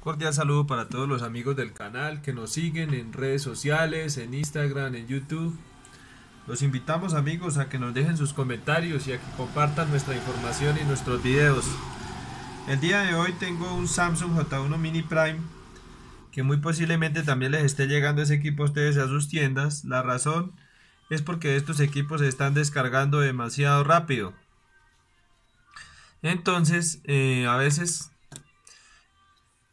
Cordial saludo para todos los amigos del canal que nos siguen en redes sociales, en Instagram, en YouTube. Los invitamos amigos a que nos dejen sus comentarios y a que compartan nuestra información y nuestros videos. El día de hoy tengo un Samsung J1 Mini Prime que muy posiblemente también les esté llegando ese equipo a ustedes a sus tiendas. La razón es porque estos equipos se están descargando demasiado rápido. Entonces, eh, a veces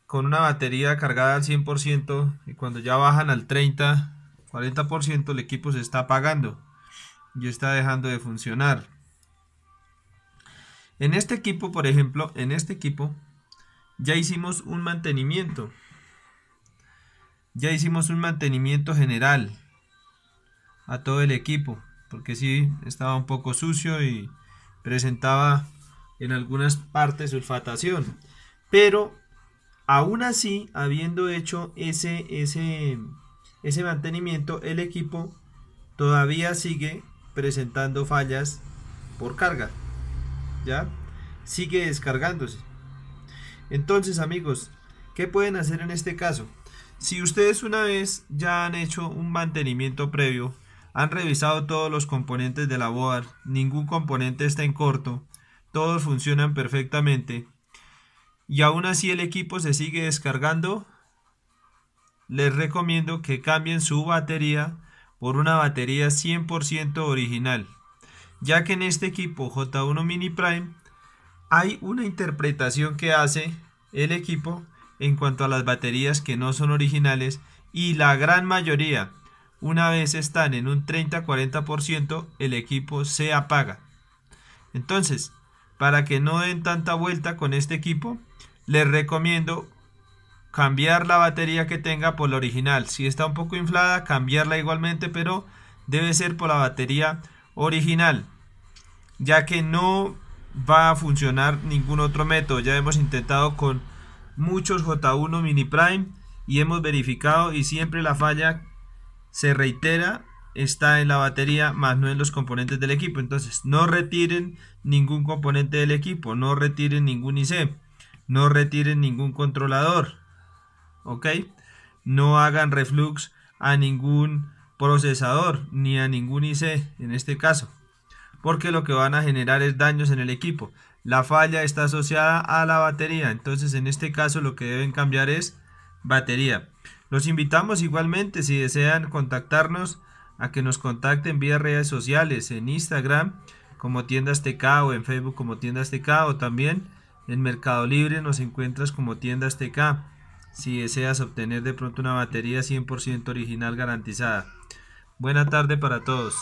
con una batería cargada al 100% y cuando ya bajan al 30, 40% el equipo se está apagando y está dejando de funcionar. En este equipo, por ejemplo, en este equipo ya hicimos un mantenimiento. Ya hicimos un mantenimiento general a todo el equipo, porque sí estaba un poco sucio y presentaba en algunas partes sulfatación, pero Aún así, habiendo hecho ese, ese, mantenimiento, el equipo todavía sigue presentando fallas por carga. ¿Ya? Sigue descargándose. Entonces, amigos, ¿qué pueden hacer en este caso? Si ustedes una vez ya han hecho un mantenimiento previo, han revisado todos los componentes de la board, ningún componente está en corto, todos funcionan perfectamente, y aún así el equipo se sigue descargando, les recomiendo que cambien su batería por una batería 100% original, ya que en este equipo J1 Mini Prime hay una interpretación que hace el equipo en cuanto a las baterías que no son originales y la gran mayoría, una vez están en un 30-40%, el equipo se apaga. Entonces, para que no den tanta vuelta con este equipo, les recomiendo cambiar la batería que tenga por la original. Si está un poco inflada, cambiarla igualmente, pero debe ser por la batería original, ya que no va a funcionar ningún otro método. Ya hemos intentado con muchos J1 Mini Prime y hemos verificado y siempre la falla se reitera está en la batería más no en los componentes del equipo. Entonces, no retiren ningún componente del equipo, no retiren ningún IC, no retiren ningún controlador, ¿ok? No hagan reflux a ningún procesador ni a ningún IC en este caso, porque lo que van a generar es daños en el equipo. La falla está asociada a la batería, entonces en este caso lo que deben cambiar es batería. Los invitamos igualmente si desean contactarnos a que nos contacten vía redes sociales, en Instagram como Tiendas TK o en Facebook como Tiendas TK o también en Mercado Libre nos encuentras como Tiendas TK si deseas obtener de pronto una batería 100% original garantizada. Buena tarde para todos.